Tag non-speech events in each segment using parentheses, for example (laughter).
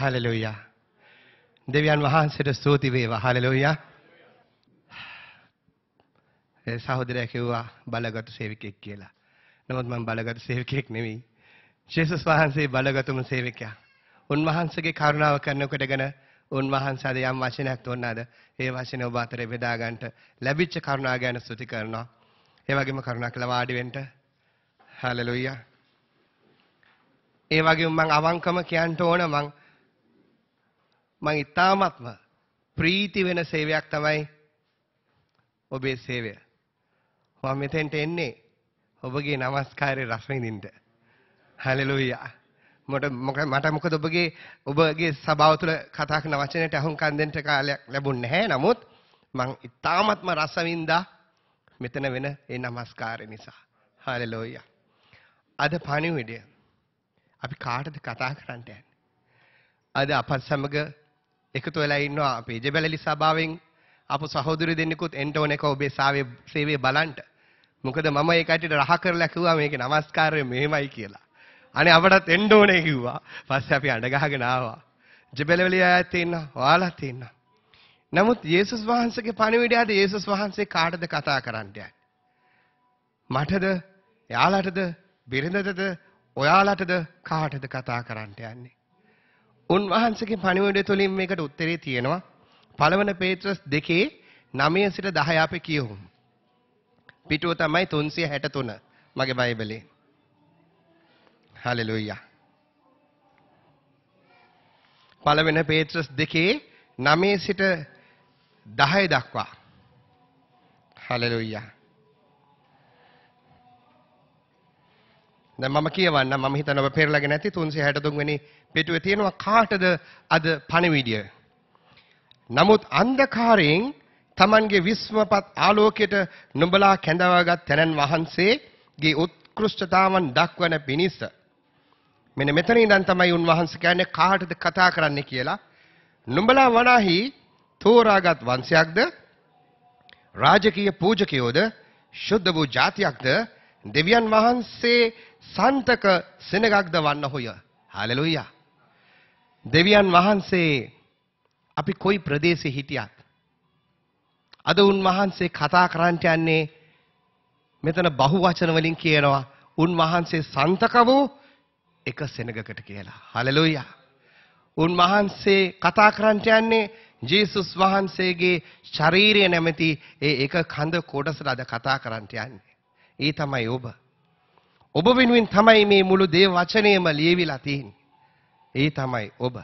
Hallelujah. දෙවියන් වහන්සේට ස්තුති වේවා. හලලුයා. ඒ සහෝදරයා කිව්වා බලගත් සේවකයෙක් කියලා. නමුත් මම බලගත් සේවකයෙක් නෙවෙයි. ජේසුස් වහන්සේ බලගත්ම සේවකයා. උන්වහන්සේගේ කරුණාව කරනකොට ගැන උන්වහන්සේ අද යම් වචනයක් තෝරනාද ඒ වචන ඔබ අතරේ බෙදා ගන්නට ලැබිච්ච කරුණා ගැන ස්තුති කරනවා. ඒ වගේම කරුණා කළ වාඩි වෙන්න. හලලුයා. ඒ වගේ මං අවංකම කියන්න ඕන මං මම ඉතාමත්ම ප්‍රීති වෙන සේවයක් තමයි ඔබේ සේවය. මම මෙතෙන්ට එන්නේ ඔබගේ নমස්කාරයේ රස විඳින්න. හalleluya. මට මට මොකද ඔබගේ ඔබගේ සභාව තුළ කතා කරන වචනයට අහුම්කන් දෙන්න කාලයක් ලැබුණේ නැහැ. නමුත් මං ඉතාමත්ම රස විඳා මෙතන වෙන ඒ নমස්කාරය නිසා. හalleluya. අද පණිවිඩය අපි කාටද කතා කරන්න යන්නේ? අද අපත් සමග එකතු වෙලා ඉන්නවා අපේ ජෙබැලලි සභාවෙන් ආපු සහෝදරයෝ දෙන්නෙකුත් එන්න ඕන එක ඔබේ සේවයේ බලන්න. මොකද මම ඒ කට්ටියට රහ කරලා කිව්වා මේකේ නමස්කාරය මෙහෙමයි කියලා. අනේ අපටත් එන්න ඕනේ කිව්වා. පස්සේ අපි අඬ ගහගෙන ආවා. ජෙබැලලි අයත් ඉන්න, ඔයාලත් ඉන්න. නමුත් යේසුස් වහන්සේගේ පණිවිඩයට යේසුස් වහන්සේ කාටද කතා කරන්න මටද, යාලටද, බිරිඳටද, ඔයාලටද කාටද කතා කරන්න යන්නේ? උන්වහන්සේගේ පණිවිඩය තුලින් මේකට උත්තරේ තියෙනවා. පළවන පේත්‍රස් 2 9 සිට 10 අපි කියමු. පිටුව තමයි 363 මගේ බයිබලේ. හalleluya. පළවෙනි පේත්‍රස් 2 9 සිට 10 දක්වා. හalleluya. දැන් මම කියවන්න මම හිතන ඔබ පෙරලගෙන ඇති 363 වෙනි පිටුවේ තියෙනවා කාටද අද පණිවිඩය. නමුත් අන්ධකාරයෙන් Tamanගේ විශ්වපත් ආලෝකයට නුඹලා කැඳවාගත් තැනන් වහන්සේගේ උත්කෘෂ්ඨතාවන් දක්වන පිණිස මෙන්න මෙතන ඉඳන් තමයි උන්වහන්සේ කියන්නේ කාටද කතා කරන්න කියලා. නුඹලා වනාහි තෝරාගත් වංශයක්ද රාජකීය පූජකයෝද ශුද්ධ වූ ජාතියක්ද දෙවියන් වහන්සේ සන්තක සෙනගක්ද වන්න හොය. හාලෙලුයියා. දෙවියන් වහන්සේ අපි කොයි ප්‍රදේශෙ හිටියත්. අද උන්වහන්සේ කතා කරන්ට යන්නේ මෙතන බහු වචන වලින් කියනවා උන්වහන්සේ සන්තක වූ එක සෙනගකට කියලා. හලෙලුයියා. උන්වහන්සේ කතා කරන්ට යන්නේ ජේසුස් වහන්සේගේ ශරීරය නැමැති ඒ එක කඳ කොටසට අද කතා කරන්ට යන්නේ. ඒ තමයි ඔබ. ඔබ වෙනුවෙන් තමයි මේ මුළු දේව වචනයම ලියවිලා තියෙන්නේ. ඒ තමයි ඔබ.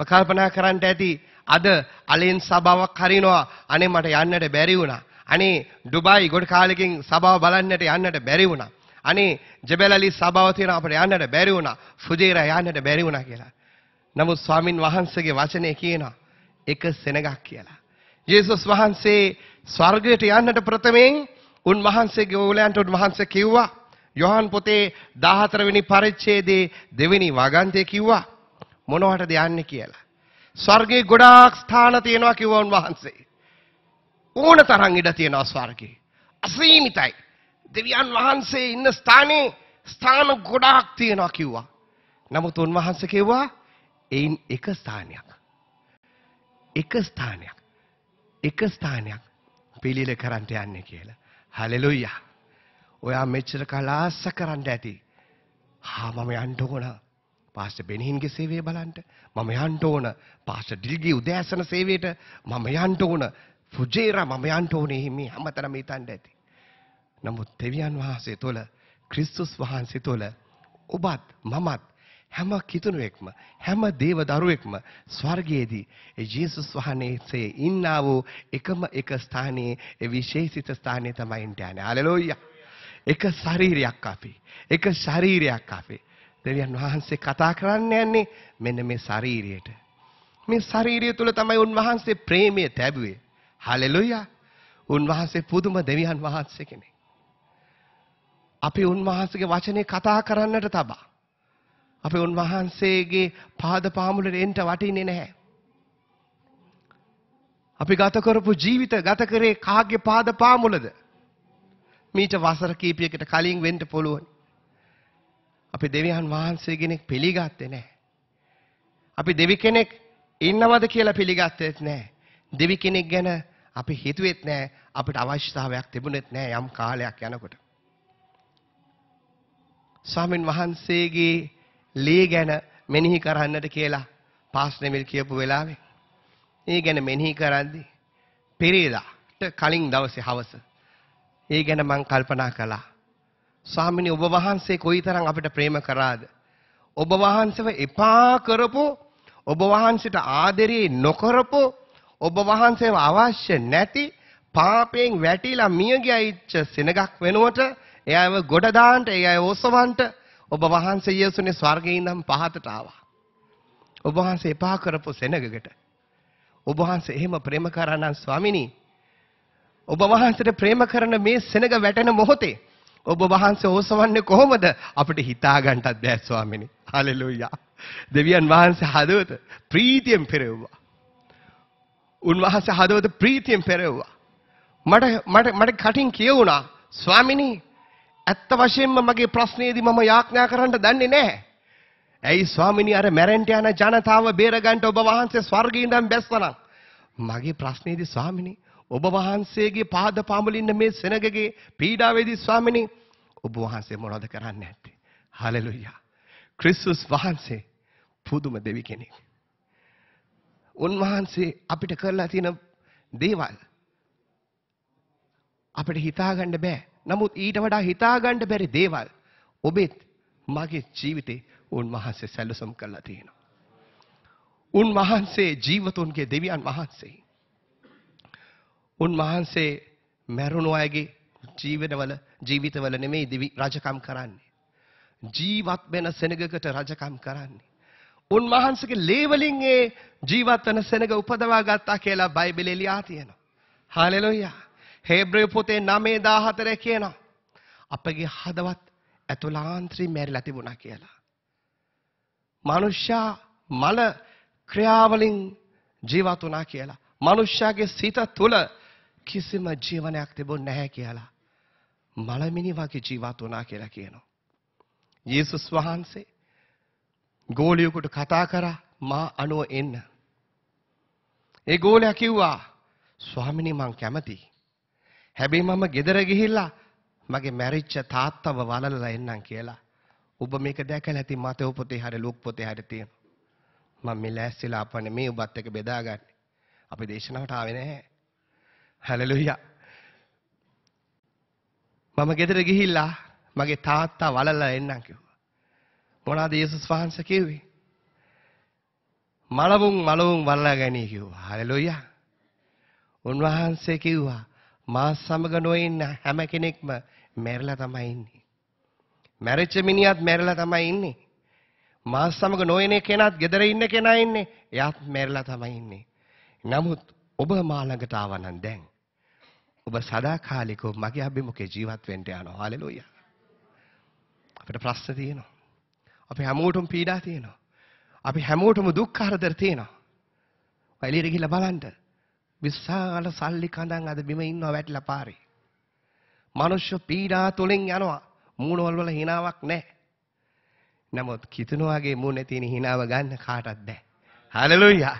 ඔබ කල්පනා කරන්න ඇති අද අලෙන් සභාවක් හරිනවා අනේ මට යන්නට බැරි වුණා. අනේ ඩුබායි ගොඩ කාලෙකින් සභාව බලන්නට යන්නට බැරි වුණා. අනේ ජෙබෙලලි සභාව තියෙන අපිට යන්නට බැරි වුණා. ෆුජේරා යන්නට බැරි වුණා කියලා. නමුත් ස්වාමින් වහන්සේගේ වචනේ කියනවා එක සෙනගක් කියලා. ජේසුස් වහන්සේ ස්වර්ගයට යන්නට ප්‍රථමයෙන් උන්වහන්සේගේ ඕලයන්ට උන්වහන්සේ කිව්වා යොහන් පොතේ 14 වෙනි පරිච්ඡේදයේ දෙවෙනි වගන්තය කිව්වා මොනවටද යන්නේ කියලා. ස්වර්ගයේ ගොඩාක් ස්ථාන තියෙනවා කිව්වා උන්වහන්සේ. ඕන තරම් ඉඩ තියෙනවා ස්වර්ගයේ. අසීමිතයි. දෙවියන් වහන්සේ ඉන්න ස්ථානේ ස්ථාන ගොඩාක් තියෙනවා කිව්වා. නමුත් උන්වහන්සේ කිව්වා එයින් එක ස්ථානයක්. එක ස්ථානයක්. එක ස්ථානයක් පිළිල කරන්ට යන්නේ කියලා. හලෙලුයා. ඔයා මෙච්චර කාලා ආස කරන්න ඇති. හා මම යන්න ඕන. පාස්ටර් බෙනහින්ගේ සේවය බලන්න. මම යන්න ඕන. පාස්ටර් ඩිල්ගේ උදෑසන සේවයට මම යන්න ඕන. ෆුජේරා මම යන්න ඕනේ මේ හැමතැනම හිතන්න ඇති. නමුත් දෙවියන් වහන්සේ තුළ ක්‍රිස්තුස් වහන්සේ තුළ ඔබත් මමත් හැම කිතුණුවෙක්ම හැම දේව දරුවෙක්ම ස්වර්ගයේදී ඒ ජේසුස් වහන්සේ ඉන්නා වූ එකම එක ස්ථානයේ ඒ විශේෂිත ස්ථානය තමයි ඉන්නේ. හalleluya එක ශරීරයක් අපි. එක ශරීරයක් අපි. දෙවියන් වහන්සේ කතා කරන්න යන්නේ මෙන්න මේ ශරීරයට. මේ ශරීරය තුළ තමයි උන්වහන්සේ ප්‍රේමය තැබුවේ. හලෙලුයා. උන්වහන්සේ පුදුම දෙවියන් වහන්සේ කෙනෙක්. අපි උන්වහන්සේගේ වචනේ කතා කරන්නට තබා. අපි උන්වහන්සේගේ පාද පාමුලට එන්ට වටින්නේ නැහැ. අපි ගත කරපු ජීවිත ගත කරේ කාගේ පාද පාමුලද? මීට වසර කීපයකට කලින් වෙන්න පුළුවන්. අපි දෙවියන් වහන්සේ කෙනෙක් පිළිගත්තේ නැහැ. අපි දෙවි කෙනෙක් ඉන්නවද කියලා පිළිගත්තේත් නැහැ. දෙවි කෙනෙක් ගැන අපි හිතුවෙත් නැහැ. අපිට අවශ්‍යතාවයක් තිබුණෙත් නැහැ යම් කාලයක් යනකොට. ස්වාමින් වහන්සේගේ ලේ ගැන මෙනෙහි කරන්නට කියලා පාස් නෙමිල් කියපු වෙලාවේ ඒ ගැන මෙනෙහි කරද්දී පෙරේදාට කලින් දවසේ හවස ඒ ගැන මං කල්පනා කළා. ස්වාමිනේ ඔබ වහන්සේ කොයිතරම් අපිට ප්‍රේම කරාද? ඔබ වහන්සේව එපා කරපු ඔබ වහන්සේට ආදරේ නොකරපු ඔබ වහන්සේව අවශ්‍ය නැති පාපයෙන් වැටිලා මිය ගියයිච්ච සෙනගක් වෙනුවට එයාව ගොඩ දාන්න එයාව ඔසවන්න ඔබ වහන්සේ යේසුනේ ස්වර්ගයේ ඉඳන් පහතට ආවා. ඔබ වහන්සේ එපා කරපු සෙනගකට ඔබ වහන්සේ එහෙම ප්‍රේම කරා නම් ස්වාමිනී ඔබ වහන්සේට ප්‍රේම කරන මේ සෙනඟ වැටෙන මොහොතේ ඔබ වහන්සේ ඕසවන්නේ කොහොමද අපිට හිතා ගන්නටත් බෑ ස්වාමීනි. හalleluya. දෙවියන් වහන්සේ හදවත ප්‍රීතියෙන් පෙරෙව්වා. උන්වහන්සේ හදවත ප්‍රීතියෙන් පෙරෙව්වා. මට මට මට කටින් කියවුණා ස්වාමිනි ඇත්ත වශයෙන්ම මගේ ප්‍රශ්නේදී මම යාඥා කරන්න දන්නේ නැහැ. ඇයි ස්වාමිනී අර මැරෙන්න යන ජනතාව බේරගන්න ඔබ වහන්සේ ස්වර්ගයෙන් දැන් බැස්සනම් මගේ ප්‍රශ්නේදී ස්වාමිනී ඔබ වහන්සේගේ පාද පාමුලින් මේ සෙනගගේ පීඩාවේදී ස්වාමිනේ ඔබ වහන්සේ මොනවද කරන්න ඇත්තේ? හලෙලුයා. ක්‍රිස්තුස් වහන්සේ පුදුම දෙවි කෙනෙක්. උන්වහන්සේ අපිට කරලා තියෙන දේවල් අපිට හිතාගන්න බෑ. නමුත් ඊට වඩා හිතාගන්න බැරි දේවල් ඔබෙත් මගේ ජීවිතේ උන්වහන්සේ සැලසුම් කරලා තියෙනවා. උන්වහන්සේ ජීවතුන්ගේ දෙවියන් වහන්සේ උන්වහන්සේ මැරුණු අයගේ ජීවනවල ජීවිතවල නෙමෙයි දිවි රජකම් කරන්නේ. ජීවත් වෙන සෙනගකට රජකම් කරන්නේ. උන්වහන්සේගේ ලේවලින් ඒ ජීවත් වෙන සෙනග උපදවා ගත්තා කියලා බයිබලේ ලියා තියෙනවා. හalleluya. හේබ්‍රය පොතේ 9:14 කියනවා. අපගේ හදවත් ඇතුලාන්ත්‍රි මැරිලා තිබුණා කියලා. මනුෂ්‍යා මල ක්‍රියාවලින් ජීවත් වුණා කියලා. මනුෂ්‍යයාගේ සිත තුළ කිසිම ජීවනයක් තිබුණ නැහැ කියලා. මලමිනි වගේ ජීවත් වුණා කියලා කියනවා. යේසුස් වහන්සේ ගෝලියෙකුට කතා කරා මා අනුව එන්න. ඒ ගෝලයා කිව්වා ස්වාමිනේ මං කැමතියි. හැබැයි මම ගෙදර ගිහිල්ලා මගේ මැරිච්ච තාත්තව වලලලා එන්නම් කියලා. ඔබ මේක දැකලා ඇති මතේ පොතේ හැරි ලුක් පොතේ හැරි තියෙනවා. මම මේ ලෑස්තිලා අපන්නේ මේ ඔබත් එක්ක බෙදාගන්න. අපි දේශනාවට ආවේ නැහැ. හැලලුයිය. මම ගෙදර ගිහිල්ලා මගේ තාත්තා වලල්ලා එන්නම් කිව්වා. මොනවාද යේසුස් වහන්සේ කිව්වේ? මලවුන් මලවුන් වලලා ගැනීම කිව්වා. හැලලුයිය. උන්වහන්සේ කිව්වා මා සමග නොඉන්න හැම කෙනෙක්ම මැරිලා තමයි ඉන්නේ. මැරිච්ච මිනිහත් මැරිලා තමයි ඉන්නේ. මා සමග නොයන කෙනත් ගෙදර ඉන්න කෙනා ඉන්නේ. එයාත් මැරිලා තමයි ඉන්නේ. නමුත් ඔබ මාළඟට ආවනම් දැන් ඔබ සදාකාලිකව මගේ අභිමුඛේ ජීවත් වෙන්න යනවා. හalleluya. අපිට ප්‍රශ්න තියෙනවා. අපි හැමෝටම පීඩා තියෙනවා. අපි හැමෝටම දුක් කරදර තියෙනවා. එළියට ගිහිල්ලා බලන්න. විශාල සල්ලි කඳන් අද බිම ඉන්නවා වැටිලා පාරේ. මිනිස්සු පීඩා තුලින් යනවා. මූණවල වල හිණාවක් නැහැ. නමුත් කිතුණු වගේ මූණේ තියෙන හිණාව ගන්න කාටවත් බෑ. හalleluya.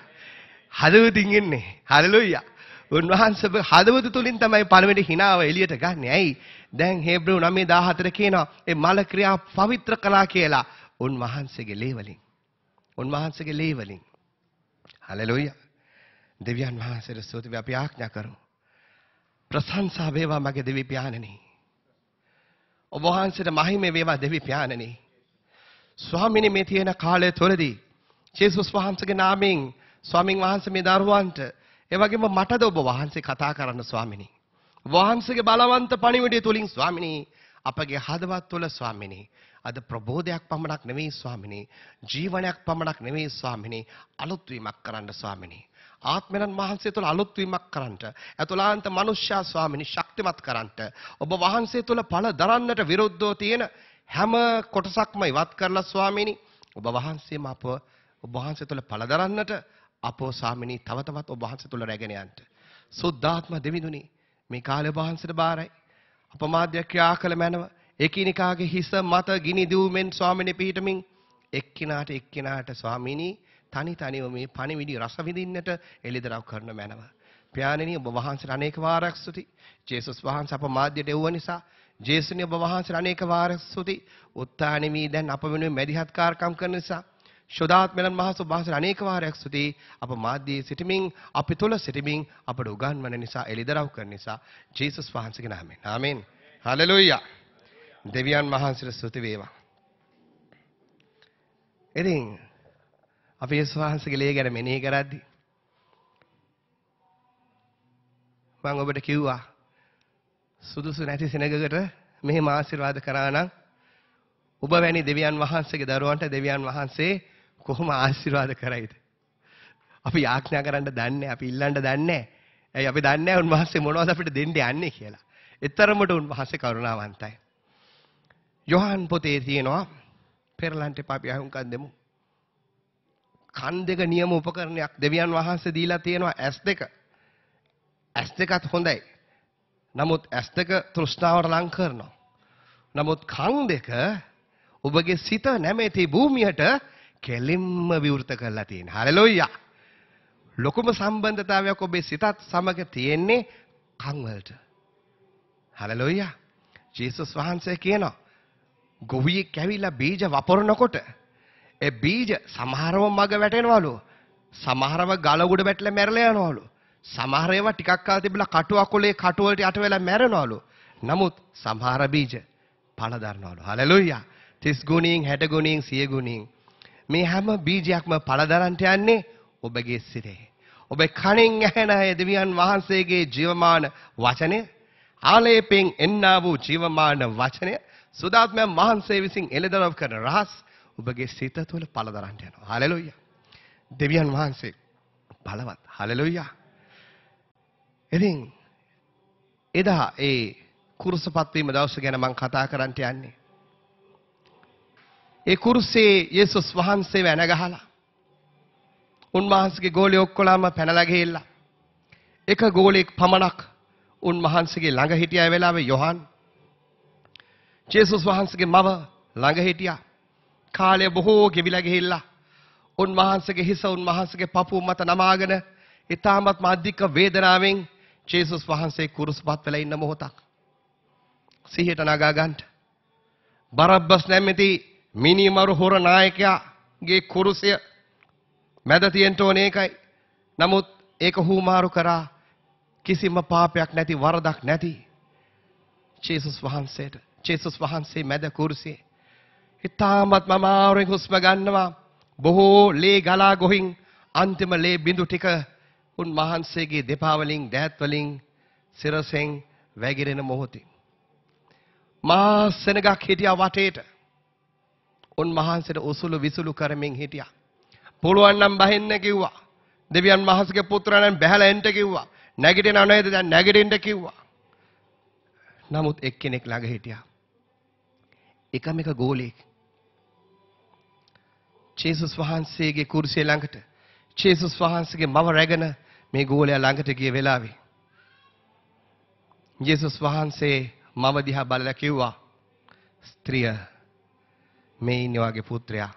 හදවතින් එන්නේ. හලෙලුයා. උන්වහන්සේ හදවත තුලින් තමයි පළවෙනි හිණාව එළියට ගන්න. ඇයි? දැන් හේබ්‍රෙව් 9:14 කියනවා ඒ මල ක්‍රියා පවිත්‍ර කළා කියලා උන්වහන්සේගේ ලේවලින්. උන්වහන්සේගේ ලේවලින්. හලෙලුයා. දෙවියන් වහන්සේට ස්තුති අපි ආඥා කරමු. ප්‍රශංසා වේවා මගේ දෙවි පියාණනි. ඔබ වහන්සේට මහිමේ වේවා දෙවි පියාණනි. ස්වාමිනේ මේ තියෙන කාලය තුළදී ජේසුස් වහන්සේගේ නාමයෙන් ස්වාමින් වහන්සේ මේ දරුවන්ට ඒ වගේම මටද ඔබ වහන්සේ කතා කරන්න ස්වාමිනී. වහන්සේගේ බලවන්ත පණිවිඩය තුලින් ස්වාමිනී අපගේ හදවත් තුළ ස්වාමිනී අද ප්‍රබෝධයක් පමණක් නෙවෙයි ස්වාමිනී ජීවනයක් පමණක් නෙවෙයි ස්වාමිනී අලුත් වීමක් කරන්න ස්වාමිනී ආත්මයන් වහන්සේ තුළ අලුත් වීමක් කරන්නට අතුලාන්ත මනුෂ්‍යා ස්වාමිනී ශක්තිමත් කරන්නට ඔබ වහන්සේ තුළ ඵල දරන්නට විරුද්ධව තියෙන හැම කොටසක්ම ඉවත් කරලා ස්වාමිනී ඔබ වහන්සේම අප ඔබ වහන්සේ තුළ ඵල දරන්නට අපෝ ස්වාමිනී තව තවත් ඔබ වහන්සේ තුල රැගෙන යන්න. සුද්ධාත්ම දෙවිඳුනි මේ කාලේ ඔබ වහන්සේට බාරයි. අපමාද්‍ය ක්‍රියා කළ මැනව එකිනෙකාගේ හිස මත ගිනි දූමෙන් ස්වාමිනේ පිහිටමින් එක්කිනාට එක්කිනාට ස්වාමිනී තනි තනිව මේ පණිවිඩි රස විඳින්නට එළිදරව් කරන මැනව. ප්‍රයාණෙනි ඔබ වහන්සේට අනේක වාරක් ස්තුති. ජේසුස් වහන්සේ අපමාද්‍යට එවුව නිසා ජේසුනි ඔබ වහන්සේට අනේක වාරක් ස්තුති. උත්තානෙමි දැන් අප වෙනුවෙන් මැදිහත්කාරකම් කරන නිසා ශොදාත් මෙලන් මහසු බාසර අනේක වාරයක් ස්තුති අප මාධ්‍යයේ සිටමින් අපි තුල සිටමින් අපට උගන්වන නිසා එළිදරව් කරන නිසා ජේසුස් වහන්සේගේ නාමයෙන් ආමෙන් හalleluya දෙවියන් වහන්සේට ස්තුති වේවා ඉතින් අපි යේසුස් වහන්සේගේ ලේ ගැන මෙනෙහි කරද්දී මම ඔබට කිව්වා සුදුසු නැති සෙනගකට මෙහෙම ආශිර්වාද කරා නම් ඔබ වැනි දෙවියන් වහන්සේගේ දරුවන්ට දෙවියන් වහන්සේ කොහොම ආශිර්වාද කරයිද? අපි යාඥා කරන්න දන්නේ, අපි ඉල්ලන්න දන්නේ. ඇයි අපි දන්නේ නැහැ උන්වහන්සේ මොනවද අපිට දෙන්න යන්නේ කියලා. එතරම්ට උන්වහන්සේ කරුණාවන්තයි. යොහන් පොතේ තියෙනවා පෙරලන්ට එපා අපි අහුම්කන් දෙමු. කන් දෙක නියම උපකරණයක් දෙවියන් වහන්සේ දීලා තියෙනවා ඇස් දෙක. ඇස් දෙකත් හොඳයි. නමුත් ඇස් දෙක තෘෂ්ණාවට ලං කරනවා. නමුත් කන් දෙක ඔබගේ සිත නැමැති භූමියට කෙලින්ම විවෘත කරලා තියෙන. හලෙලුයා. ලොකුම සම්බන්ධතාවයක් ඔබේ සිතත් සමග තියෙන්නේ කන් වලට. හලෙලුයා. ජේසුස් වහන්සේ කියනවා ගොවියෙක් ඇවිල්ලා බීජ වපරනකොට ඒ බීජ සමහරව මග වැටෙනවලු. සමහරව ගලගොඩ වැටලා මැරලා යනවලු. සමහර ඒවා ටිකක් කාලෙ තිබිලා කටු අකුලේ කටු වලට යට වෙලා මැරෙනවලු. නමුත් සමහර බීජ පල දරනවලු. හලෙලුයා. 30 ගුණයෙන් 60 ගුණයෙන් 100 ගුණයෙන් මේ හැම බීජයක්ම පළදරන්ට යන්නේ ඔබගේ සිරේ. ඔබ කණෙන් ඇහෙන දෙවියන් වහන්සේගේ ජීවමාන වචනය ආලේපෙන් එන්නා වූ ජීවමාන වචනය සුදාත්මයන් වහන්සේ විසින් එළදරව් කරන රහස් ඔබගේ සිත තුළ පළදරන්ට යනවා. හලෙලුයිය. දෙවියන් වහන්සේ බලවත්. හලෙලුයියා. ඉතින් එදා ඒ කුරුසපත්වීම දවස ගැන මං කතා කරන්නට යන්නේ. ඒ කුරුසේ යේසුස් වහන්සේ වැන ගහලා උන්වහන්සේගේ ගෝලෙ ඔක්කොලාම පැනලා ගිහිල්ලා එක ගෝලෙක් පමණක් උන්වහන්සේගේ ළඟ හිටියා වෙලාවේ යොහන් ජේසුස් වහන්සේගේ මව ළඟ හිටියා කාලය බොහෝ ගෙවිලා ගිහිල්ලා උන්වහන්සේගේ හිස උන්වහන්සේගේ පපුව මත නමාගෙන ඊටමත් මාධික වේදනාවෙන් ජේසුස් වහන්සේ කුරුසපත් වෙලා ඉන්න මොහොතක් සිහියට නගා ගන්නට බරබ්බස් නැමැති මිනිමරු හොර නායකයාගේ කුරුසය මැද තියෙන්න ඕන ඒකයි. නමුත් ඒක හුමාරු කරා කිසිම පාපයක් නැති වරදක් නැති. ජේසුස් වහන්සේට ජේසුස් වහන්සේ මැද කුරුසියේ ඉතාමත් මමාරුවෙන් හුස්ම ගන්නවා බොහෝ ලේ ගලා ගොහින් අන්තිම ලේ බිඳු ටික උන් වහන්සේගේ දෙපා වලින් දෑත් වලින් සිරසෙන් වැగిරෙන මොහොතේ මා සෙනගක් හිටියා වටේට උන්වහන්සේට උසුළු විසුළු කරමින් හිටියා. පුළුවන් නම් බහින්න කිව්වා. දෙවියන් වහන්සේගේ පුත්‍රයන් බැහැලා එන්න කිව්වා. නැගිටිනව නේද? දැන් නැගිටින්න කිව්වා. නමුත් එක්කෙනෙක් ළඟ හිටියා. එකම එක ගෝලෙක්. ජේසුස් වහන්සේගේ කුරුසිය ළඟට ජේසුස් වහන්සේගේ මව රැගෙන මේ ගෝලයා ළඟට ගිය වෙලාවේ ජේසුස් වහන්සේ මව දිහා බලලා කිව්වා ස්ත්‍රිය මේ ඉන්නේ වාගේ පුත්‍රයා.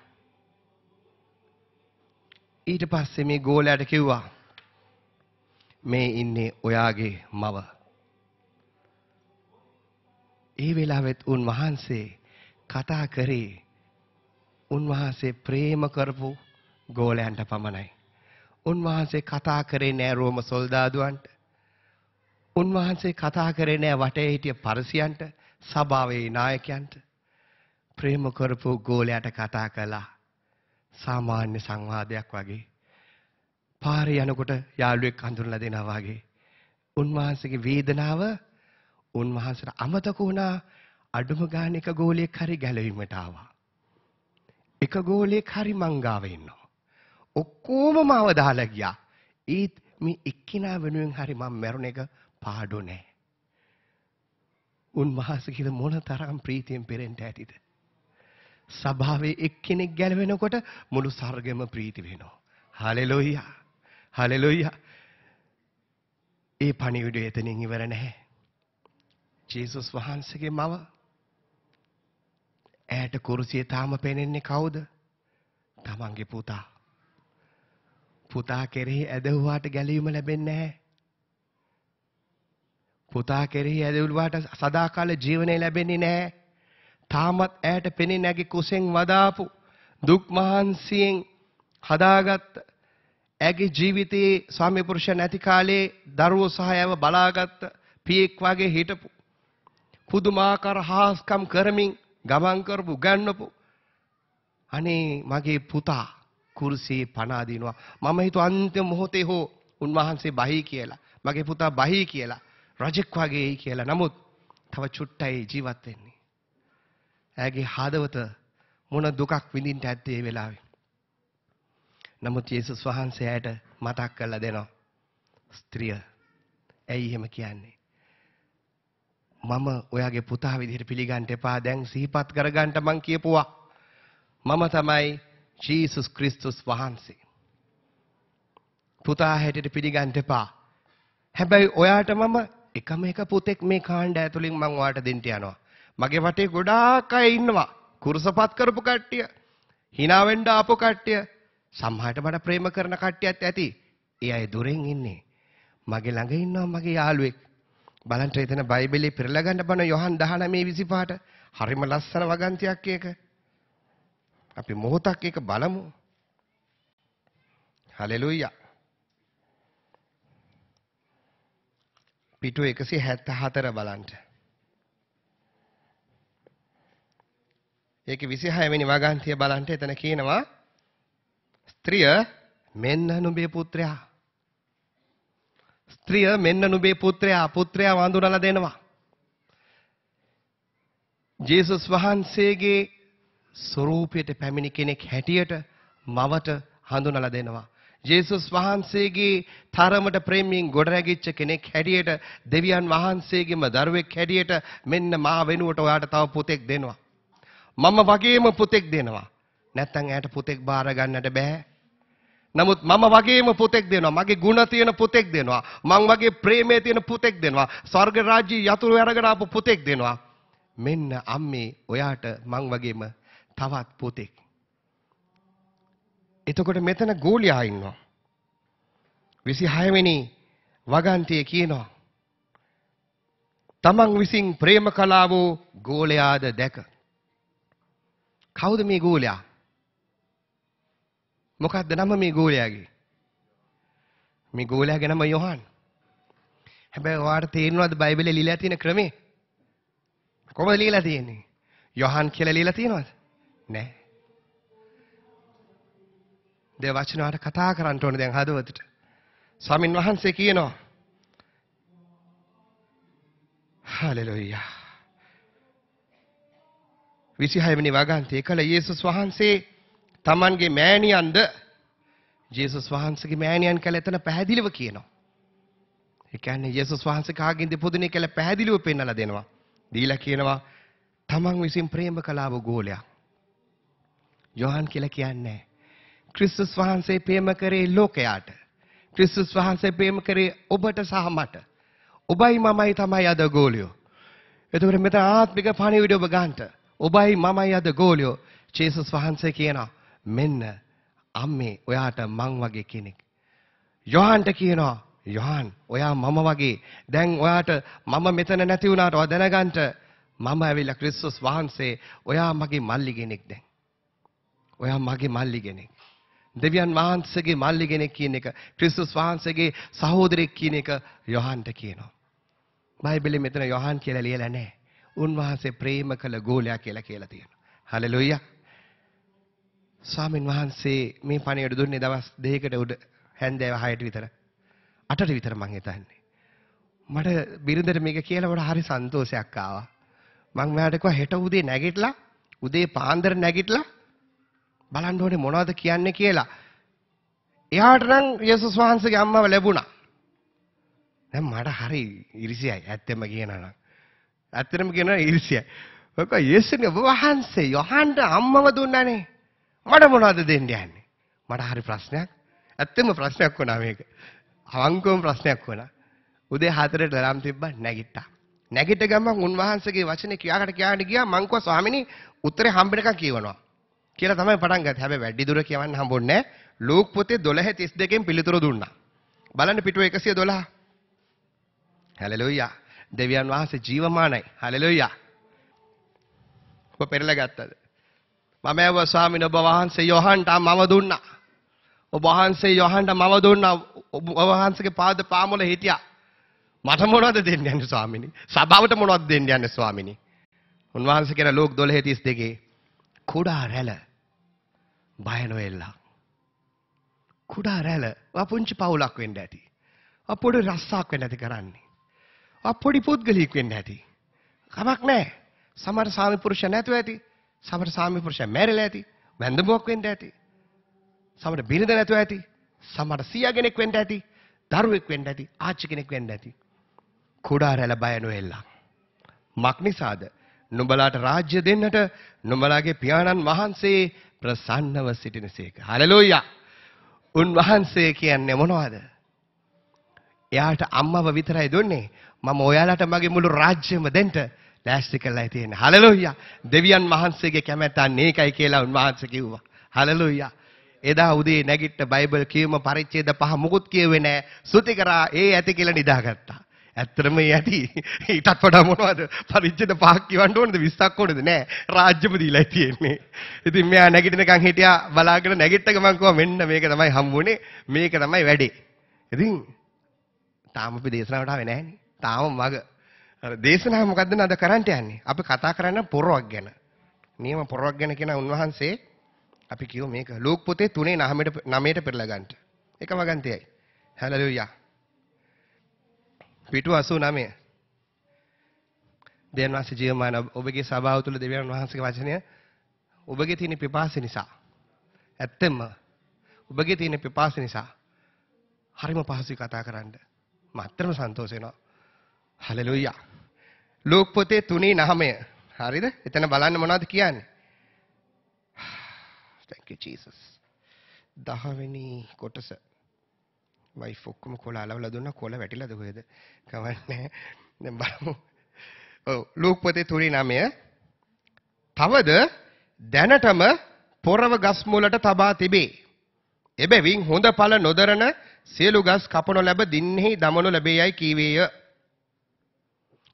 ඊට පස්සේ මේ ගෝලයාට කිව්වා මේ ඉන්නේ ඔයාගේ මව. ඒ වෙලාවෙත් උන්වහන්සේ කතා කරේ උන්වහන්සේ ප්‍රේම කරපු ගෝලයන්ට පමණයි. උන්වහන්සේ කතා කරේ නෑ රෝම සොල්දාදුවන්ට. උන්වහන්සේ කතා කරේ නෑ වටේ හිටිය පරසියන්ට, සභාවේ නායකයන්ට. ප්‍රේම කරපු ගෝලයාට කතා කළා. සාමාන්‍ය සංවාදයක් වගේ. පාරේ යනකොට යාළුවෙක් හඳුන්ලා දෙනවා වගේ. උන්වහන්සේගේ වේදනාව උන්වහන්සේට අමතක වුණා අඩුම ගාන එක ගෝලයක් හරි ගැලවීමට ආවා. එක ගෝලයක් හරි මංගාව ඉන්නවා. ඔක්කොම මාව දාලා ගියා. ඒත් මේ එක්කිනා වෙනුවෙන් හරි මම මැරුණ එක පාඩු නෑ. උන්වහන්සේ කියලා මොන තරම් ප්‍රීතියෙන් පෙරෙන්ට ඇතිද? සභාවේ එක්කෙනෙක් ගැලවෙනකොට මුළු සර්ගෙම ප්‍රීති වෙනවා. හලෙලොයියා. හලෙලොයියා. ඒ පණිවිඩය එතනින් ඉවර නැහැ. ජේසුස් වහන්සේගේ මව ඇයට කුරුසිය තාම පෙනෙන්නේ කවුද? තමන්ගේ පුතා. පුතා කෙරෙහි ඇදහුවාට ගැලවීම ලැබෙන්නේ නැහැ. පුතා කෙරෙහි ඇදහුවාට සදාකාල ජීවනය ලැබෙන්නේ නැහැ. තාමත් ඈට පෙනෙන ඇගේ කුසෙන් වදාපු දුක් මහන්සියෙන් හදාගත්ත ඇගේ ජීවිතයේ ස්වාමි පුරුෂයා නැති කාලේ දරුවෝ සහ ඇව බලාගත්ත පියෙක් වගේ හිටපු පුදුමාකාර හාස්කම් කරමින් ගමන් කරපු ගන්නපු අනේ මගේ පුතා කුරුසියේ පණ අදිනවා මම හිතුව අන්තිම මොහොතේ හෝ උන්වහන්සේ බහි කියලා මගේ පුතා බහි කියලා රජෙක් වගේයි කියලා නමුත් තව චුට්ටයි ජීවත් වෙන්නේ ඇගේ හදවත මොන දුකක් විඳින්න ඇත්තේ ඒ වෙලාවේ. නමුත් යේසුස් වහන්සේ ඇයට මතක් කරලා දෙනවා. ස්ත්‍රිය, ඇයි එහෙම කියන්නේ? මම ඔයාගේ පුතා විදිහට පිළිගන්න එපා. දැන් සිහිපත් කරගන්න මං කියපුවා. මම තමයි ජීසුස් ක්‍රිස්තුස් වහන්සේ. පුතා හැටියට පිළිගන්න එපා. හැබැයි ඔයාට මම එකම එක පුතෙක් මේ කාණ්ඩ ඇතුලින් මං ඔයාට දෙන්න යනවා. මගේ වටේ ගොඩාක් අය ඉන්නවා. කුරුසපත් කරපු කට්ටිය, hina වෙන්න ආපු කට්ටිය, සමහරට මට ප්‍රේම කරන කට්ටියත් ඇති. ඒ අය දුරෙන් ඉන්නේ. මගේ ළඟ ඉන්නවා මගේ යාළුවෙක්. බලන්න එතන බයිබලයේ පෙරලා ගන්න බන යොහන් 19:25ට හරිම ලස්සන වගන්තියක් ඒක. අපි මොහොතක් ඒක බලමු. හලෙලුයා. පිටු 174 බලන්න. ඒකේ 26 වෙනි වගන්තිය බලන්න එතන කියනවා ස්ත්‍රිය මෙන්න නුඹේ පුත්‍රයා. ස්ත්‍රිය මෙන්න නුඹේ පුත්‍රයා පුත්‍රයා වඳුරලා දෙනවා. ජේසුස් වහන්සේගේ ස්වරූපයට පැමිණි කෙනෙක් හැටියට මවට හඳුනලා දෙනවා. ජේසුස් වහන්සේගේ තරමට ප්‍රේමයෙන් ගොඩ රැගිච්ච කෙනෙක් හැටියට දෙවියන් වහන්සේගේම දරුවෙක් හැටියට මෙන්න මා වෙනුවට ඔයාට තව පුතෙක් දෙනවා. මම වගේම පුතෙක් දෙනවා. නැත්තම් ඇයට පුතෙක් බාර ගන්නට බෑ. නමුත් මම වගේම පුතෙක් දෙනවා මගේ ಗುಣ තියෙන පුතෙක් දෙනවා මං වගේ ප්‍රේමයේ තියෙන පුතෙක් දෙනවා ස්වර්ග රාජ්‍ය යතුරු අරගෙන ආපු පුතෙක් දෙනවා මෙන්න අම්මේ ඔයාට මං වගේම තවත් පුතෙක් එතකොට මෙතන ගෝලියා ඉන්නවා 26 වෙනි වගන්තියේ කියනවා තමන් විසින් ප්‍රේම කළා වූ ගෝලයාද දැක කවුද මේ ගෝලයා? මොකක්ද නම මේ ගෝලයාගේ? මේ ගෝලයාගේ නම යොහාන්. හැබැයි ඔයාට තේරෙනවද බයිබලේ ලියලා තියෙන ක්‍රමේ? කොහොමද ලියලා තියෙන්නේ? යොහාන් කියලා ලියලා තියෙනවද? නැහැ. දේ වචනවට කතා කරන්න ඕනේ දැන් හදවතට. ස්වාමින් වහන්සේ කියනවා. හalleluya. 26වෙනි වගන්තිය කළ යේසුස් වහන්සේ Tamanගේ මෑණියන්ද ජේසුස් වහන්සේගේ මෑණියන් කියලා එතන පැහැදිලිව කියනවා. ඒ කියන්නේ ජේසුස් වහන්සේ කාගෙන්ද පුදුනේ කියලා පැහැදිලිව පෙන්වලා දෙනවා. දීලා කියනවා Taman විසින් ප්‍රේම කළා වූ ගෝලයා. යොහන් කියලා කියන්නේ ක්‍රිස්තුස් වහන්සේ ප්‍රේම කරේ ලෝකයාට. ක්‍රිස්තුස් වහන්සේ ප්‍රේම කරේ ඔබට සහ මට. ඔබයි මමයි තමයි අද ගෝලියෝ. එතකොට මෙතන ආත්මික පණිවිඩ ඔබ ගන්නට. ඔබයි මමයි අද ගෝලියෝ ජේසුස් වහන්සේ කියනවා මෙන්න අම්මේ ඔයාට මං වගේ කෙනෙක්. යොහන්ට කියනවා යොහන් ඔයා මම වගේ දැන් ඔයාට මම මෙතන නැති වුණාට ඔයා දැනගන්න මම ඇවිල්ලා ක්‍රිස්තුස් වහන්සේ ඔයා මගේ මල්ලි කෙනෙක් දැන්. ඔයා මගේ මල්ලි කෙනෙක්. දෙවියන් වහන්සේගේ මල්ලි කෙනෙක් කියන එක ක්‍රිස්තුස් වහන්සේගේ සහෝදරෙක් කියන එක යොහන්ට කියනවා. බයිබලෙ මෙතන යොහන් කියලා ලියලා නැහැ. උන්වහන්සේ ප්‍රේම කළ ගෝලයා කියලා කියලා තියෙනවා. හලෙලුයියා. ස්වාමින් වහන්සේ මේ පණිවිඩ දුන්නේ දවස් දෙකකට උඩ හැන්දෑව 6ට විතර. 8ට විතර මං හිතන්නේ. මට බිරිඳට මේක කියලා මට හරි සන්තෝෂයක් ආවා. මං මෙයාට කිව්වා හෙට උදේ නැගිටලා උදේ පාන්දර නැගිටලා බලන්න ඕනේ මොනවද කියන්නේ කියලා. එයාට නම් යේසුස් වහන්සේගේ අම්මව ලැබුණා. දැන් මට හරි ඉරිසියයි ඇත්තම කියනවා නම්. ඇත්තටම කියනවා ඊර්ෂ්‍යයි. ඔක යේසුනි ඔබ වහන්සේ යොහන්ට අම්මව දුන්නානේ. මට මොනවද දෙන්න යන්නේ? මට හරි ප්‍රශ්නයක්. ඇත්තම ප්‍රශ්නයක් වුණා මේක. අවංකවම ප්‍රශ්නයක් වුණා. උදේ 4ට ළරම් තිබ්බා නැගිට්ටා. නැගිට ගමන් උන්වහන්සේගේ වචනේ කියාකට කියාකට ගියා මං කිව්වා ස්වාමිනී උත්තරේ හම්බෙනකන් කියවනවා. කියලා තමයි පටන් ගත්තේ. හැබැයි වැඩි දුර කියවන්න හම්බුන්නේ නැහැ. ලූක් පොතේ 12:32 න් පිළිතුරු දුන්නා. බලන්න පිටුව 112. හැලෙලුයා. දෙවියන් වහන්සේ ජීවමානයි. හලෙලුයා. ඔබ පෙරලා ගත්තද? මම ඇව ස්වාමීන් ඔබ වහන්සේ යොහන්ට මම දුන්නා. ඔබ වහන්සේ යොහන්ට මම දුන්නා. ඔබ වහන්සේගේ පාද පාමුල හිටියා. මට මොනවද දෙන්න යන්නේ ස්වාමීනි? සභාවට මොනවද දෙන්න යන්නේ ස්වාමීනි? උන්වහන්සේ කියන ලෝක 12:32 කුඩා රැළ බය නොවෙලා. කුඩා රැළ වපුංචි පවුලක් වෙන්න ඇති. අපොඩ රස්සාවක් වෙන්න ඇති කරන්නේ. ආ පොඩි පුද්ගලයෙක් වෙන්න ඇති. කමක් නැහැ. සමහර සාමි පුරුෂ නැතුව ඇති. සමහර සාමි පුරුෂ මැරිලා ඇති. වැඳමුවක් වෙන්න ඇති. සමහර බිරිඳ නැතුව ඇති. සමහර සියා කෙනෙක් වෙන්න ඇති. දරුවෙක් වෙන්න ඇති. ආච්චි කෙනෙක් වෙන්න ඇති. කුඩා රැළ බය නොෙල්ලා. මක් නිසාද? නුඹලාට රාජ්‍ය දෙන්නට නුඹලාගේ පියාණන් වහන්සේ ප්‍රසන්නව සිටිනසේක. හලෙලූයා. උන්වහන්සේ කියන්නේ මොනවද? එයාට අම්මව විතරයි දුන්නේ. මම ඔයාලට මගේ මුළු රාජ්‍යම දෙන්න ලෑස්ති කරලා තියෙන. හලෙලූයා. දෙවියන් වහන්සේගේ කැමැත්තන් ඒකයි කියලා උන්වහන්සේ කිව්වා. හලෙලූයා. එදා උදේ නැගිට බයිබල් කියවීම පරිච්ඡේද පහ මුකුත් කියුවේ නැහැ. සුති කරා ඒ ඇති කියලා නිදාගත්තා. ඇත්තටම ඒ ඇති ඊටත් වඩා මොනවද පරිච්ඡේද පහක් කියවන්න ඕනද 20ක් ඕනද නෑ. රාජ්‍යම දීලා තියෙන්නේ. ඉතින් මෙයා නැගිටිනකන් හිටියා බලාගෙන නැගිට්ට ගමන් කිව්වා මෙන්න මේක තමයි හම්බුනේ. මේක තමයි වැඩේ. ඉතින් තාම අපි දේශනාවට ආවේ නැහනේ. තාම මග. අර දේශනාව මොකද්ද නේද කරන්ට යන්නේ? අපි කතා කරන්නේ පොරවක් ගැන. නියම පොරවක් ගැන කියන උන්වහන්සේ අපි කියෝ මේක ලූක් පොතේ 3 9ට 9ට පෙරලා ගන්නට. එක වගන්තයයි. හැලෙලුයා. පිටු 89. දෙවියන් වහන්සේ ජීවමාන ඔබගේ සභාව තුළ දෙවියන් වහන්සේගේ වචනය ඔබගේ තියෙන පිපාස නිසා ඇත්තෙම ඔබගේ තියෙන පිපාස නිසා හරිම පහසුයි කතා කරන්න. මත්‍රම සන්තෝෂ වෙනවා. හලෙලුයා. ලූක් පොතේ 3:9. හරිද? එතන බලන්න මොනවද කියන්නේ? (sighs) Thank you Jesus. 10 වෙනි කොටස. වයිෆ් ඔක්කොම කොළ අලවලා දුන්නා කොළ වැටිලාද කොහෙද? කවන්නේ. දැන් බලමු. ඔව් ලූක් පොතේ 3:9. තවද දැනටම පොරව ගස් මුලට තබා තිබේ. එබැවින් හොඳ ඵල නොදරන සියලු ගස් කපනු ලැබ දින්නෙහි දමනු ලැබේයයි කීවේය.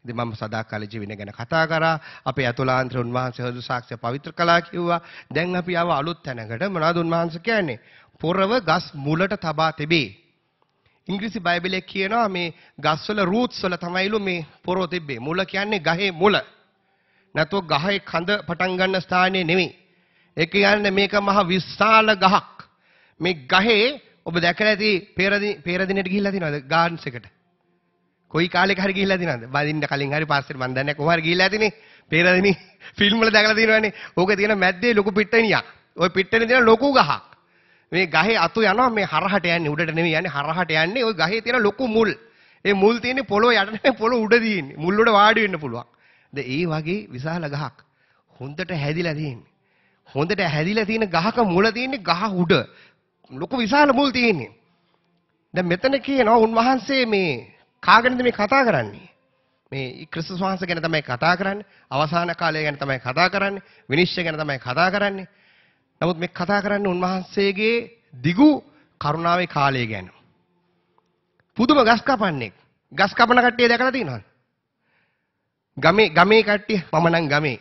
ඉතින් මම සදාකාල ජීවින ගැන කතා කරා අපේ අතුලාන්තර උන්වහන්සේ හොඳ සාක්ෂ්‍ය පවිත්‍ර කළා කිව්වා දැන් අපි ආව අලුත් තැනකට මොනවද උන්වහන්සේ කියන්නේ පොරව ගස් මුලට තබා තිබේ ඉංග්‍රීසි බයිබලයේ කියනවා මේ ගස්වල රූට්ස් වල තමයිලු මේ පොරව තිබ්බේ මුල කියන්නේ ගහේ මුල නැතෝ ගහේ කඳ පටන් ගන්න ස්ථානය නෙමෙයි ඒක කියන්නේ මේක මහ විශාල ගහක් මේ ගහේ ඔබ දැකලා ඇති පෙර දිනට ගිහිල්ලා තිනවද ගාන්ස් එකට? කොයි කාලෙක හරි ගිහිල්ලා තිනවද? බඳින්න කලින් හරි පස්සෙට මන් දන්නේ කොහොම හරි ගිහිල්ලා ඇතිනේ. පෙර දිනේ ෆිල්ම් වල දැකලා තිනවනේ. ඕක තියෙන මැද්දේ ලොකු පිට්ටනියක්. ওই පිට්ටනිය තියෙන ලොකු ගහක්. මේ ගහේ අතු යනවා මේ හරහට යන්නේ උඩට නෙමෙයි යන්නේ හරහට යන්නේ ওই ගහේ තියෙන ලොකු මුල්. ඒ මුල් තියෙන්නේ පොළොව යට නෙමෙයි පොළොව උඩ තියෙන්නේ. මුල් වල වාඩි වෙන්න පුළුවන්. ද ඒ වගේ විශාල ගහක් හොඳට හැදිලා තියෙන්නේ. හොඳට හැදිලා තියෙන ගහක මුල තියෙන්නේ ගහ උඩ. ලොකු විශාල මුල් තියෙන්නේ. දැන් මෙතන කියනවා උන්වහන්සේ මේ කාගෙනද මේ කතා කරන්නේ? මේ ක්‍රිස්තුස් වහන්සේ ගැන තමයි කතා කරන්නේ. අවසාන කාලය ගැන තමයි කතා කරන්නේ. විනිශ්චය ගැන තමයි කතා කරන්නේ. නමුත් මේ කතා කරන්නේ උන්වහන්සේගේ දිගු කරුණාවේ කාලය ගැන. පුදුම ගස් කපන්නේ. ගස් කපන කට්ටිය දැකලා තියෙනවද? ගමේ ගමේ කට්ටිය මම නම් ගමේ.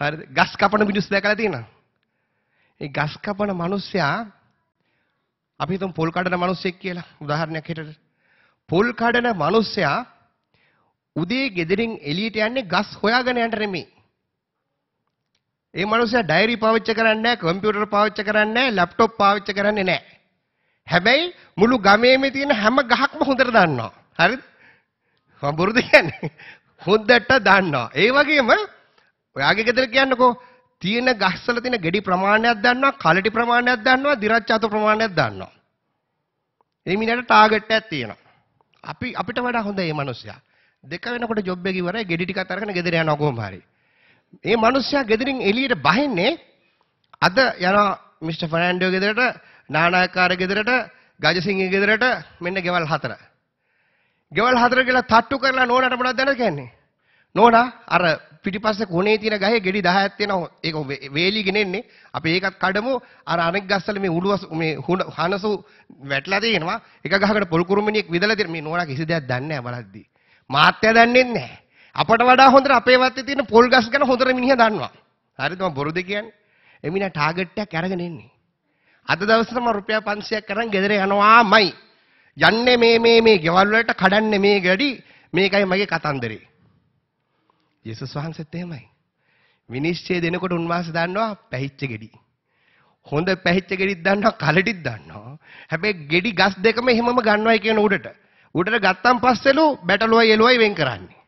හරිද? ගස් කපන මිනිස්සු දැකලා තියෙනවද? ඒ ගස් කපන මිනිස්සයා අපි හිතමු පොල් කඩන මිනිස්සෙක් කියලා උදාහරණයක් හිතට. පොල් කඩන මිනිස්සයා උදේ ගෙදරින් එළියට යන්නේ ගස් හොයාගෙන යන්න නෙමෙයි. ඒ මිනිස්සයා ඩයරි පාවිච්චි කරන්නේ නැහැ, කම්පියුටර් පාවිච්චි කරන්නේ නැහැ, ලැප්ටොප් පාවිච්චි කරන්නේ නැහැ. හැබැයි මුළු ගමේම තියෙන හැම ගහක්ම හොඳට දන්නවා. හරිද? මම බොරුද කියන්නේ. හොඳට දන්නවා. ඒ වගේම ඔයාගේ ගෙදර කියන්නකෝ තියෙන ගස්වල තියෙන ගෙඩි ප්‍රමාණයක් දන්නවා, කලටි ප්‍රමාණයක් දන්නවා, දිරච්ඡාතු ප්‍රමාණයක් දන්නවා. ඒ මිනිහට ටාගට් එකක් තියෙනවා. අපි අපිට වඩා හොඳයි මේ මිනිස්සයා. දෙක වෙනකොට ජොබ් එක ඉවරයි, ගෙඩි ටිකක් අරගෙන ගෙදර යනවා කොහොම හරි. මේ මිනිස්සයා ගෙදරින් එළියට බහින්නේ අද යනවා මිස්ටර් ෆර්නැන්ඩෝ ගෙදරට, නානාකාර ගෙදරට, ගජසිංහ ගෙදරට මෙන්න ගෙවල් හතර. ගෙවල් හතර කියලා තට්ටු කරලා නෝනට මොනවද දැන කියන්නේ? නෝනා අර පිටිපස්සේ කොනේ තියෙන ගහේ ගෙඩි 10ක් තියෙනවා. ඒක වේලි ගෙනෙන්නේ. අපි ඒකත් කඩමු. අර අනෙක් ගස්වල මේ උළුවස මේ හනසු වැටලා තියෙනවා. එක ගහකට පොල් කුරුමිනියෙක් විදලා තියෙන මේ නෝනා කිසි දෙයක් දන්නේ නැහැ බලද්දි. මාත්‍ය දන්නේ නැහැ. අපට වඩා හොඳට අපේ වත්තේ තියෙන පොල් ගස් ගැන හොඳට මිනිහා දන්නවා. හරිද මම බොරුද කියන්නේ? එමිනා ටාගට් එකක් අරගෙන එන්නේ. අද දවසට මම රුපියල් 500ක් අරන් ගෙදර යනවාමයි. යන්නේ මේ මේ මේ ගෙවල් වලට කඩන්නේ මේ ගඩි මේකයි මගේ කතන්දරේ. යේසුස් වහන්සේත් එහෙමයි. විනිශ්චය දෙනකොට උන්වහන්සේ දන්නවා පැහිච්ච ගෙඩි. හොඳ පැහිච්ච ගෙඩිත් දන්නවා කලටිත් දන්නවා. හැබැයි ගෙඩි ගස් දෙකම එහෙමම ගන්නවයි කියන උඩට. උඩට ගත්තන් පස්සෙලු බැටලුවයි එළුවයි වෙන් කරන්නේ.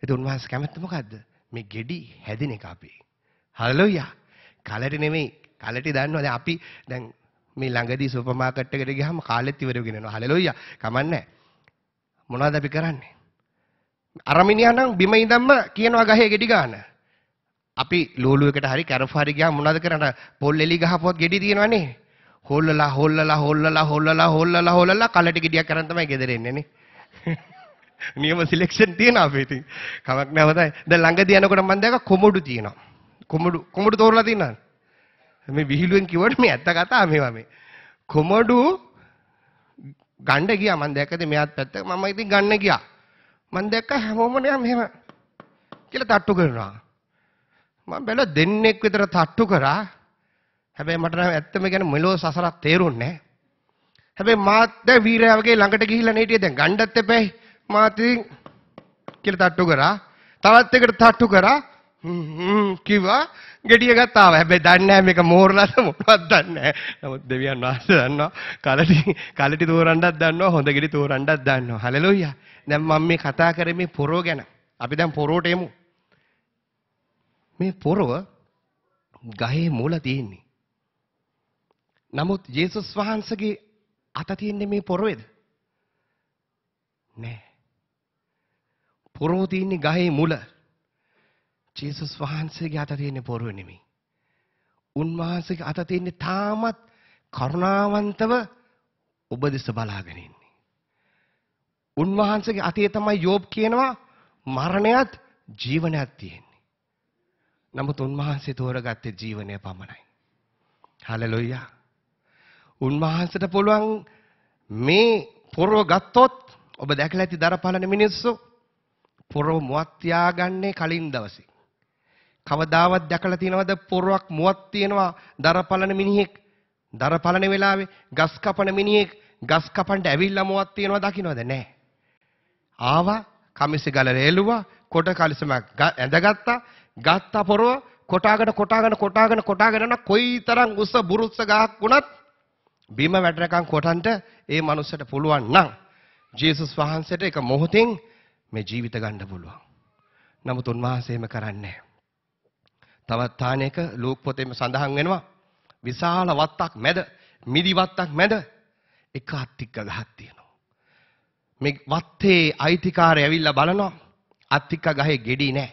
ඒත් උන්වහන්සේ කැමැත්ත මොකද්ද? මේ ගෙඩි හැදෙන එක අපේ. හලෙලුයා. කලටි නෙමෙයි. කලටි දන්නවා. දැන් අපි දැන් මේ ළඟදී සුපර් මාකට් එකට ගියාම කාලෙත් ඉවරගෙන යනවා. හලෙලුයා. කමන්නේ. මොනවද අපි කරන්නේ? අරමිනියා නම් බිම ඉඳන්ම කියනවා ගහේ ගෙඩි ගන්න. අපි ලෝලුවකට හරි කැරප් හරි ගියාම මොනවද කරන්නේ? පොල් එලි ගහපුවත් ගෙඩි තියෙනවනේ. හොල්ලලා හොල්ලලා හොල්ලලා හොල්ලලා හොල්ලලා හොල්ලලා කලට ගෙඩියක් කරන් තමයි ගෙදර එන්නේ නේ. (laughs) නියම සිලෙක්ෂන් තියෙන අපේ ඉතින්. කමක් නැහැ හොඳයි. දැන් ළඟදී යනකොට මම දැක්ක කොමුඩු තියෙනවා. කොමුඩු කොමුඩු තෝරලා තියෙනවා. මේ විහිළුවෙන් කිව්වට මේ ඇත්ත කතා මේවා මේ. කොමුඩු ගණ්ඩ ගියා මම දැක්කද මෙයාත් පැත්ත මම ඉතින් ගන්න ගියා. මං දැක්ක හැමෝම නිකන් මෙහෙම කියලා තට්ටු කරනවා. මම බැලුවා දෙන්නෙක් විතර තට්ටු කරා. හැබැයි මට නම් ඇත්තම කියන මෙලෝ සසරක් තේරුන්නේ නැහැ. හැබැයි මාත් දැන් වීරයාගේ ළඟට ගිහිල්ලා නේටිය දැන් ගණ්ඩත් එපැයි. මාත් ඉතින් කියලා තට්ටු කරා. තවත් එකට තට්ටු කරා. කිව්වා ගෙඩිය ගත්තාම හැබැයි දන්නේ නැහැ මේක මෝරලාද මොනවද දන්නේ නැහැ. නමුත් දෙවියන් වහන්සේ දන්නවා කලටි කලටි තෝරන්නත් දන්නවා හොඳ ගෙඩි තෝරන්නත් දන්නවා. හalleluya. දැන් මම මේ කතා කරේ පොරෝ ගැන. අපි දැන් පොරෝට එමු. මේ පොරව ගහේ මූල තියෙන්නේ. නමුත් ජේසුස් වහන්සේගේ අත තියෙන්නේ මේ පොරවේද? නෑ. පොරෝ තියෙන්නේ ගහේ මුල. ජේසුස් වහන්සේගේ අත තියෙන පොරුව නෙමෙයි. උන්වහන්සේගේ අත තියෙන්නේ තාමත් කරුණාවන්තව ඔබ දෙස බලාගෙන ඉන්නේ. උන්වහන්සේගේ අතේ තමයි යෝබ් කියනවා මරණයත් ජීවනයත් තියෙන්නේ. නමුත් උන්වහන්සේ තෝරගත්තේ ජීවනය පමණයි. හලෙලුයා. උන්වහන්සේට පුළුවන් මේ පොරව ගත්තොත් ඔබ දැකලා ඇති දරපලන මිනිස්සු පොරව මුවත් තියාගන්නේ කලින් දවසේ. කවදාවත් දැකලා තියෙනවද පොරක් මුවක් තියෙනවා දරපලන මිනිහෙක් දරපලන වෙලාවේ ගස් කපන මිනිහෙක් ගස් කපන්න ඇවිල්ලා මුවක් තියෙනවා දකින්නවද නැහැ ආවා කමිසෙ ගල රේලුවා කොට කලිසමක් ඇඳගත්තා ගත්තා පොරව කොටාගෙන කොටාගෙන කොටාගෙන කොටාගෙන යන කොයිතරම් උස බුරුස්ස ගහක් වුණත් බිම වැටෙනකන් කොටන්ට ඒ මනුස්සයට පුළුවන් නම් ජේසුස් වහන්සේට එක මොහොතින් මේ ජීවිත ගන්න පුළුවන්. නමුත් උන්වහන්සේම කරන්නේ නැහැ. තවත් තානයක ලූක් පොතේම සඳහන් වෙනවා විශාල වත්තක් මැද මිදි වත්තක් මැද එක අත්තික්ක ගහක් තියෙනවා. මේ වත්තේ අයිතිකාරය ඇවිල්ලා බලනවා අත්තික්ක ගහේ ගෙඩි නැහැ.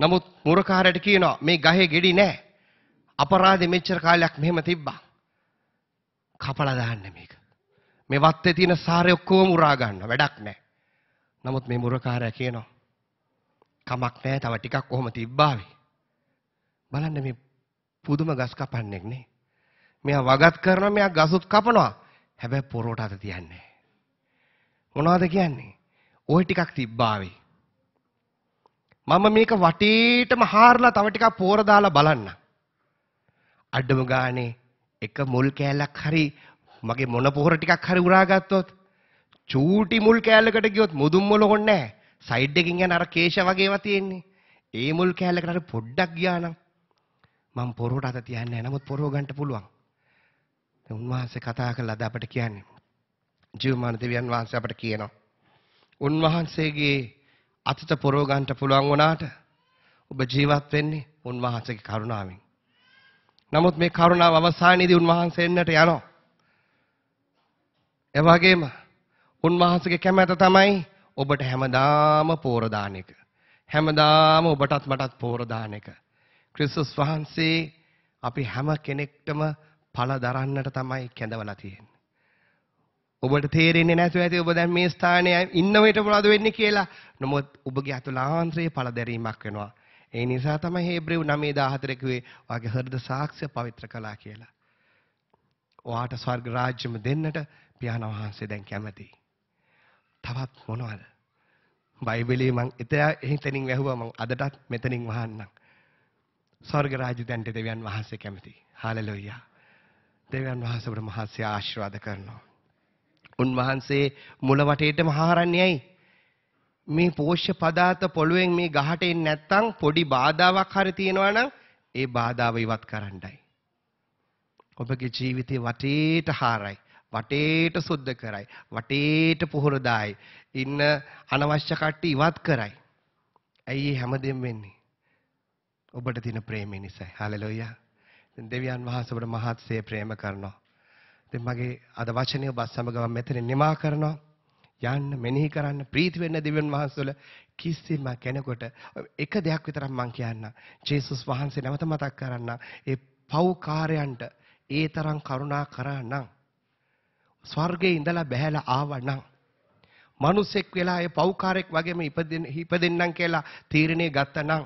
නමුත් මුරකාරයට කියනවා මේ ගහේ ගෙඩි නැහැ. අපරාධෙ මෙච්චර කාලයක් මෙහෙම තිබ්බා. කපලා දාන්න මේක. මේ වත්තේ තියෙන සාරය ඔක්කොම උරා ගන්න වැඩක් නැහැ. නමුත් මේ මුරකාරයා කියනවා කමක් නෑ තව ටිකක් කොහොම තිබ්බාවේ. බලන්න මේ පුදුම ගස් කපන්නෙක් නේ. මෙයා වගත් කරනවා මෙයා ගසුත් කපනවා. හැබැයි පොරොට අත තියන්නේ මොනවද කියන්නේ? ওই ටිකක් තිබ්බාවේ. මම මේක වටේටම හාරලා තව ටිකක් පෝර දාලා බලන්න. අඩම ගානේ එක මුල් කෑල්ලක් හරි මගේ මොන පොහොර ටිකක් හරි උරා ගත්තොත් චූටි මුල් කෑල්ලකට ගියොත් මුදුන් මොළ හොන්නේ නැහැ. සයිඩ් එකකින් යන අර කේශ වගේවා තියෙන්නේ. ඒ මුල් කැලලකට අර පොඩ්ඩක් ගියා නම් මම පොරොට අත තියන්නේ නැහැ. නමුත් පොරව ගන්න පුළුවන්. දැන් උන්වහන්සේ කතා කළා අද අපට කියන්නේ. ජීවමාන දෙවියන් වහන්සේ අපට කියනවා. උන්වහන්සේගේ අතට පොරව ගන්න පුළුවන් වුණාට ඔබ ජීවත් වෙන්නේ උන්වහන්සේගේ කරුණාවෙන්. නමුත් මේ කරුණාව අවසානයේදී උන්වහන්සේ එන්නට යනවා. එවැගේම උන්වහන්සේගේ කැමැත තමයි ඔබට හැමදාම පෝර දාන එක. හැමදාම ඔබටත් මටත් පෝර දාන එක. ක්‍රිස්තුස් වහන්සේ අපි හැම කෙනෙක්ටම පල දරන්නට තමයි කැඳවලා තියෙන්නේ. ඔබට තේරෙන්නේ නැතුව ඇති ඔබ දැන් මේ ස්ථානයේ ඉන්නවට මොනවද වෙන්නේ කියලා. නමුත් ඔබගේ අතුල ආන්ත්‍රයේ පළදැරීමක් වෙනවා. ඒ නිසා තමයි හේබ්‍රෙව් 9:14 කිව්වේ ඔයාගේ හෘද සාක්ෂිය පවිත්‍ර කළා කියලා. ඔයාට ස්වර්ග රාජ්‍යම දෙන්නට පියාණන් වහන්සේ දැන් කැමතියි. තවත් මොනවද? බයිබලයේ මං එතන එතනින් වැහුවා මං අදටත් මෙතනින් වහන්නම්. ස්වර්ග රාජ්‍යයන්ට දෙවියන් වහන්සේ කැමති. හාලෙලූයා. දෙවියන් වහන්සේ අපට මහත්සේ ආශිර්වාද කරනවා. උන්වහන්සේ මුල වටේටම හාරන්නේයි. මේ පෝෂ්‍ය පදාර්ථ පොළවෙන් මේ ගහට එන්නේ නැත්නම් පොඩි බාධාවක් හරි තියෙනවා නම් ඒ බාධාව ඉවත් කරන්නයි. ඔබගේ ජීවිතේ වටේට හාරයි. වටේට සුද්ධ කරයි. වටේට පොහොර දායි. ඉන්න අනවශ්‍ය කට්ටිය ඉවත් කරයි. ඇයි මේ හැමදේම වෙන්නේ? ඔබට තියෙන ප්‍රේමය නිසායි. හalleluya. දැන් දෙවියන් වහන්සේ ඔබට මහත්සේ ප්‍රේම කරනවා. දැන් මගේ අද වචනය ඔබ සමග මම මෙතන නිමා කරනවා. යන්න මෙනෙහි කරන්න ප්‍රීති වෙන්න දෙවියන් වහන්සේල කිසිම කෙනෙකුට එක දෙයක් විතරක් මම කියන්නම්. ජේසුස් වහන්සේ නැවත මතක් කරන්න ඒ පව් කාර්යයන්ට ඒ තරම් කරුණා කරා නම් ස්වර්ගයේ ඉඳලා බැහැලා ආවනම් මිනිසෙක් වෙලා ඒ පෞකාරෙක් වගේම ඉපදෙන්නම් කියලා තීරණය ගත්තනම්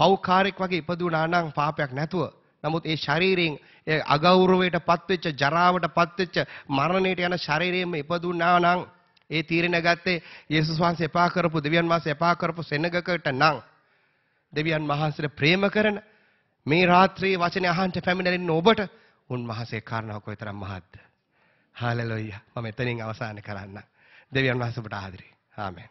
පෞකාරෙක් වගේ ඉපදුණා නම් පාපයක් නැතුව නමුත් ඒ ශරීරයෙන් ඒ අගෞරවයට පත්වෙච්ච ජරාවට පත්වෙච්ච මරණයට යන ශරීරයෙන්ම ඉපදුණා නම් ඒ තීරණ ගත්තේ යේසුස් වහන්සේ එපා කරපු දෙවියන් වහන්සේ එපා කරපු සෙනගකට නම් දෙවියන් වහන්සේට ප්‍රේම කරන මේ රාත්‍රියේ වචනේ අහන්ට පැමිණෙන්න ඔබට උන්වහන්සේ කාරණාව කොයිතරම් මහත්ද හාලෙලෝයියා. මම එතනින් අවසන් කරන්න. දෙවියන් වහන්සේට ආදරේ. ආමෙන්.